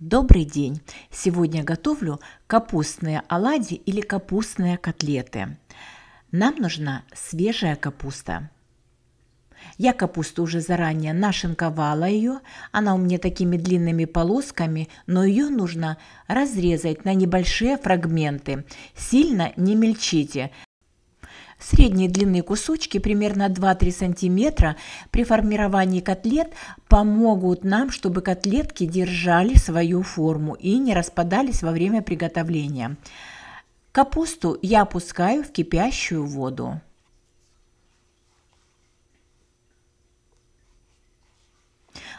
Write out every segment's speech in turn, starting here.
Добрый день! Сегодня готовлю капустные оладьи или капустные котлеты. Нам нужна свежая капуста. Я капусту уже заранее нашинковала ее, она у меня такими длинными полосками, но ее нужно разрезать на небольшие фрагменты. Сильно не мельчите, Средние длинные кусочки, примерно 2-3 см, при формировании котлет помогут нам, чтобы котлетки держали свою форму и не распадались во время приготовления. Капусту я опускаю в кипящую воду.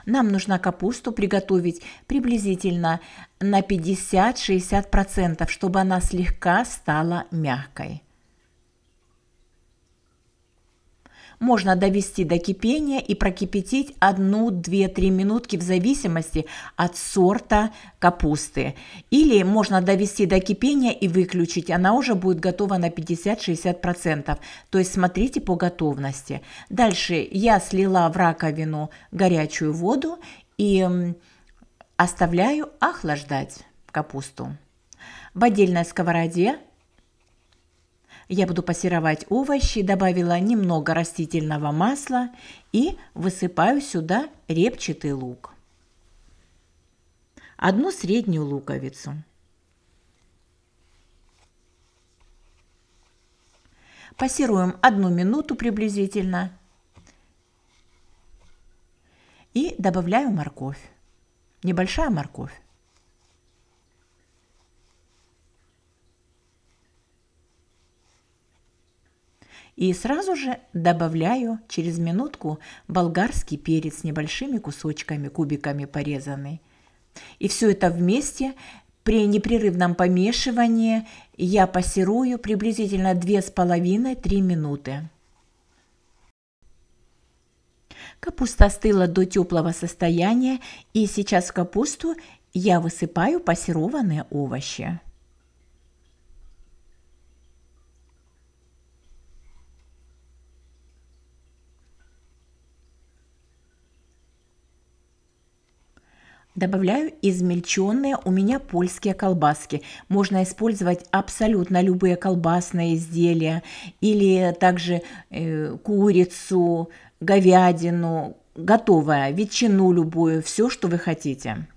Нам нужно капусту приготовить приблизительно на 50-60%, чтобы она слегка стала мягкой. можно довести до кипения и прокипятить 1-2-3 минутки в зависимости от сорта капусты. Или можно довести до кипения и выключить, она уже будет готова на 50-60%. То есть смотрите по готовности. Дальше я слила в раковину горячую воду и оставляю охлаждать капусту. В отдельной сковороде я буду пассеровать овощи, добавила немного растительного масла и высыпаю сюда репчатый лук. Одну среднюю луковицу. Пассируем одну минуту приблизительно. И добавляю морковь. Небольшая морковь. И сразу же добавляю через минутку болгарский перец небольшими кусочками, кубиками порезанный. И все это вместе при непрерывном помешивании я пассирую приблизительно 2,5-3 минуты. Капуста остыла до теплого состояния, и сейчас в капусту я высыпаю пассированные овощи. Добавляю измельченные у меня польские колбаски. Можно использовать абсолютно любые колбасные изделия или также э, курицу, говядину, готовая ветчину любую, все, что вы хотите.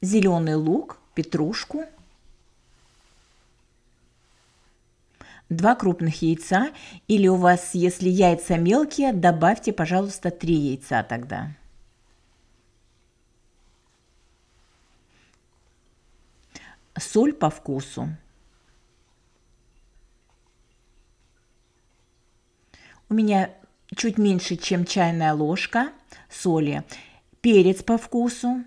Зеленый лук, петрушку, два крупных яйца или у вас, если яйца мелкие, добавьте, пожалуйста, три яйца тогда. соль по вкусу. У меня чуть меньше, чем чайная ложка соли, перец по вкусу.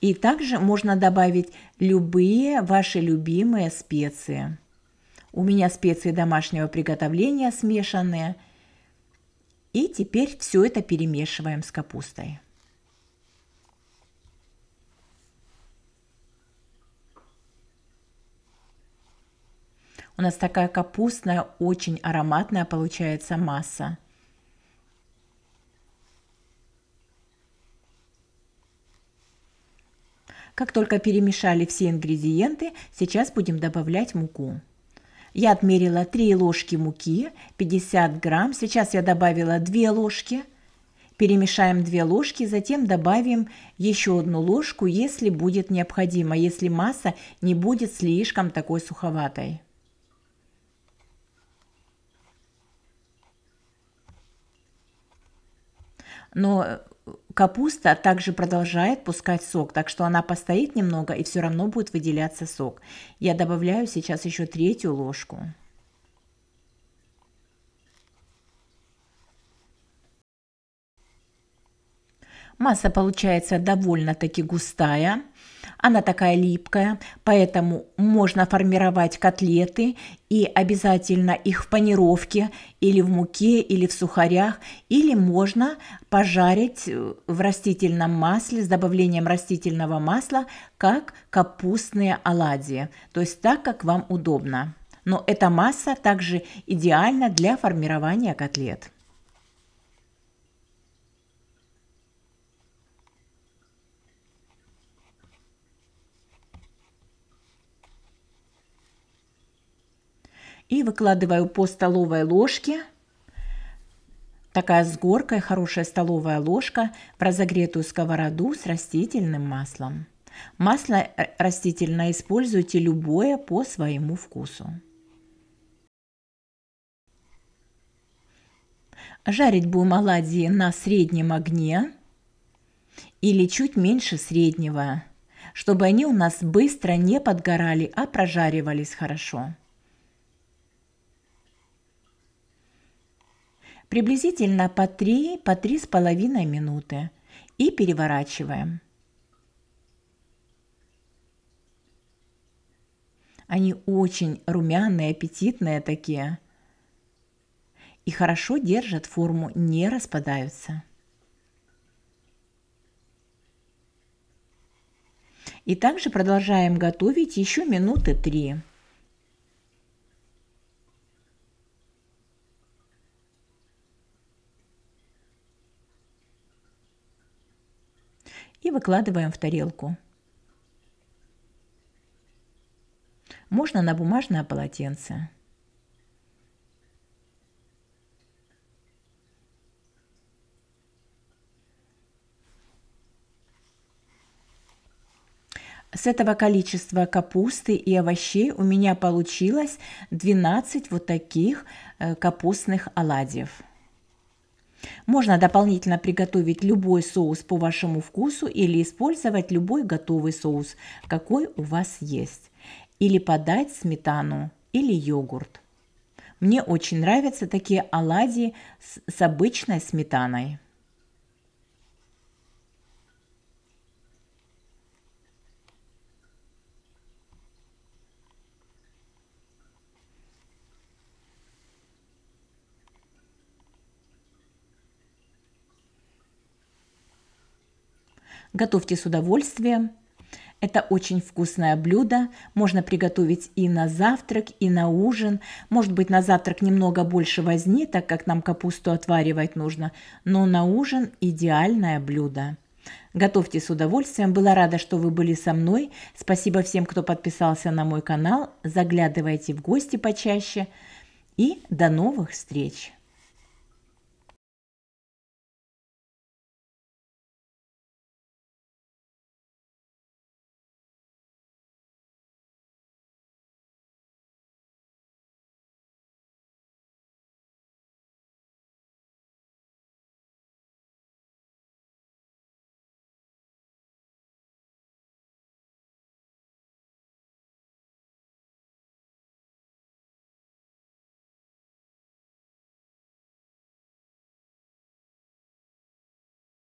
И также можно добавить любые ваши любимые специи. У меня специи домашнего приготовления смешанные. И теперь все это перемешиваем с капустой. У нас такая капустная, очень ароматная получается масса. Как только перемешали все ингредиенты, сейчас будем добавлять муку. Я отмерила 3 ложки муки, 50 грамм. Сейчас я добавила 2 ложки. Перемешаем 2 ложки, затем добавим еще одну ложку, если будет необходимо, если масса не будет слишком такой суховатой. но э, капуста также продолжает пускать сок, так что она постоит немного и все равно будет выделяться сок. Я добавляю сейчас еще третью ложку. Масса получается довольно-таки густая. Она такая липкая, поэтому можно формировать котлеты и обязательно их в панировке или в муке, или в сухарях, или можно пожарить э, в растительном масле с добавлением растительного масла, как капустные оладьи, то есть так, как вам удобно. Но эта масса также идеальна для формирования котлет. и выкладываю по столовой ложке. Такая с горкой хорошая столовая ложка в разогретую сковороду с растительным маслом. Масло э, растительное используйте любое по своему вкусу. Жарить будем оладьи на среднем огне или чуть меньше среднего, чтобы они у нас быстро не подгорали, а прожаривались хорошо. приблизительно по 3 три с половиной минуты и переворачиваем. Они очень румяные, аппетитные такие. И хорошо держат форму, не распадаются. И также продолжаем готовить еще минуты три. и выкладываем в тарелку. Можно на бумажное полотенце. С этого количества капусты и овощей у меня получилось 12 вот таких э, капустных оладьев. Можно дополнительно приготовить любой соус по вашему вкусу или использовать любой готовый соус, какой у вас есть. Или подать сметану или йогурт. Мне очень нравятся такие оладьи с, с обычной сметаной. Готовьте с удовольствием. Это очень вкусное блюдо, можно приготовить и на завтрак, и на ужин. Может быть, на завтрак немного больше возни, так как нам капусту отваривать нужно, но на ужин идеальное блюдо. Готовьте с удовольствием. Была рада, что вы были со мной. Спасибо всем, кто подписался на мой канал. Заглядывайте в гости почаще. И до новых встреч!